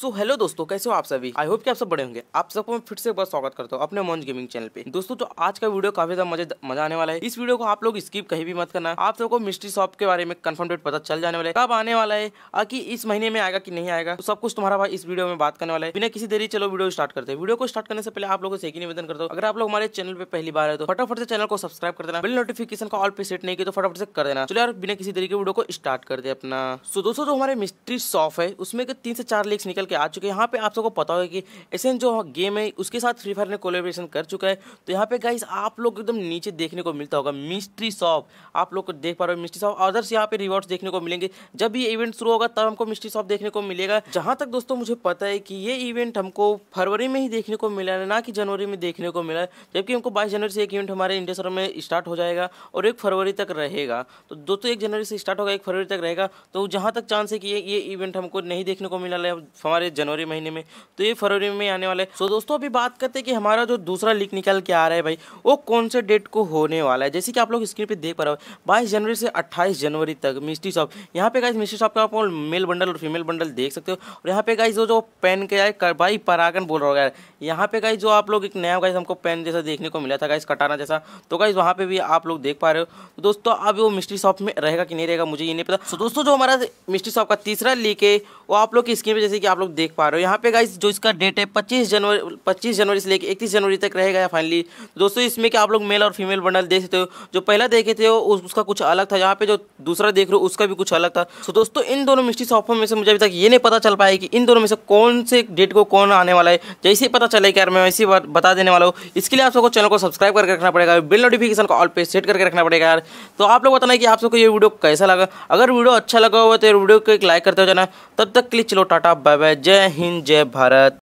सो so, hello दोस्तों कैसे हो आप सभी आई होप कि आप सब बड़े होंगे आप सबको मैं फिर से एक बार स्वागत करता हूँ अपने मोन्स गेमिंग चैनल पे दोस्तों तो आज का वीडियो काफी ज्यादा मजा आने वाला है इस वीडियो को आप लोग स्किप कहीं भी मत करना आप सबको मिस्ट्री शॉप के बारे में कंफर्म डेट पता चल जाने वाला है कब आने वाला है आकि इस महीने में आएगा की नहीं आएगा तो सब कुछ तुम्हारा भाई इस वीडियो में बात करने वाला है बिना किसी देरी चलो वीडियो स्टार्ट करते हैं वीडियो को स्टार्ट करने से पहले आप लोगों से एक ही निवेदन करता हूँ अगर आप लोग हमारे चैनल पर पहली बार है तो फटाफट से चैनल को सब्सक्राइब कर देना बिल नोटिफिकेशन का ऑल पे सेट नहीं किया तो फटाफट से कर देना चलो यार बिना किसी देरी के वीडियो को स्टार्ट कर दे अपना सो दोस्तों जो हमारे मिस्ट्री शॉप है उसमें तीन से चार लिख्स निकल के आ चुके हैं यहाँ पे आप सबको पता होगा कि एसेंस जो गेम है उसके साथ फ्री फायर ने कोलेब्रेशन कर चुका है तो यहाँ पे गाइस आप लोग एकदम नीचे देखने को मिलता होगा मिस्ट्री शॉप आप लोग को देख पा रहे हो मिस्ट्री शॉप अदर्स यहाँ पे रिवॉर्ड्स देखने को मिलेंगे जब ये इवेंट शुरू होगा तब हमको मिस्ट्री शॉप देखने को मिलेगा जहाँ तक दोस्तों मुझे पता है कि ये इवेंट हमको फरवरी में ही देखने को मिला है ना कि जनवरी में देखने को मिला है जबकि हमको बाईस जनवरी से एक इवेंट हमारे इंडिया सर में स्टार्ट हो जाएगा और एक फरवरी तक रहेगा तो दोस्तों एक जनवरी से स्टार्ट होगा एक फरवरी तक रहेगा तो जहाँ तक चांस है कि ये इवेंट हमको नहीं देखने को मिला है हमारे हमारे जनवरी महीने में तो ये फरवरी में आने वाला है सो दोस्तों अभी बात करते हैं कि हमारा जो दूसरा लीक निकल के आ रहा है भाई वो कौन से डेट को होने वाला है जैसे कि आप लोग स्क्रीन पर देख पा रहे हो बाईस जनवरी से अट्ठाईस जनवरी तक मिस्ट्री शॉप यहाँ पे गाइज मिस्ट्री शॉप का आप मेल बंडल और फीमेल बंडल देख सकते हो और यहाँ पे गाइज जो जो पेन के आए भाई परागन बोल रहा है यहाँ पे गाइज जो आप लोग एक नया गाइज हमको पेन जैसा देखने को मिला था गाइज कटाना जैसा तो गाइज वहाँ पे भी आप लोग देख पा रहे हो तो दोस्तों अब वो मिस्ट्री शॉप में रहेगा कि नहीं रहेगा मुझे ये नहीं पता तो दोस्तों जो हमारा मिस्ट्री शॉप का तीसरा लीक है वो आप लोग की स्क्रीन पर जैसे कि आप लोग देख पा रहे हो यहाँ पे गाइस जो इसका डेट है पच्चीस जनवरी पच्चीस जनवरी से लेकर 31 जनवरी तक रहेगा फाइनली दोस्तों इसमें कि आप लोग मेल और फीमेल बंडल देख सकते हो जो पहला देखे थे उसका कुछ अलग था यहाँ पे जो दूसरा देख रहे हो उसका भी कुछ अलग था तो दोस्तों इन दोनों मिस्ट्री सॉफ्टवेयर में से मुझे अभी तक ये नहीं पता चल पाया कि इन दोनों में से कौन से डेट को कौन आने वाला है जैसे ही पता चलेगा यार मैं वैसे बता देने वाला हूँ इसके लिए आप सबको चैनल को सब्सक्राइब करके रखना पड़ेगा बिल नोटिफिकेशन को ऑल पे सेट करके रखना पड़ेगा यार तो आप लोग बताना कि आप सबको ये वीडियो कैसा लगा अगर वीडियो अच्छा लगा हुआ तो वीडियो को एक लाइक करते हो जाना तब तक तक के लिए चलो टाटा बाय बाय जय हिंद जय भारत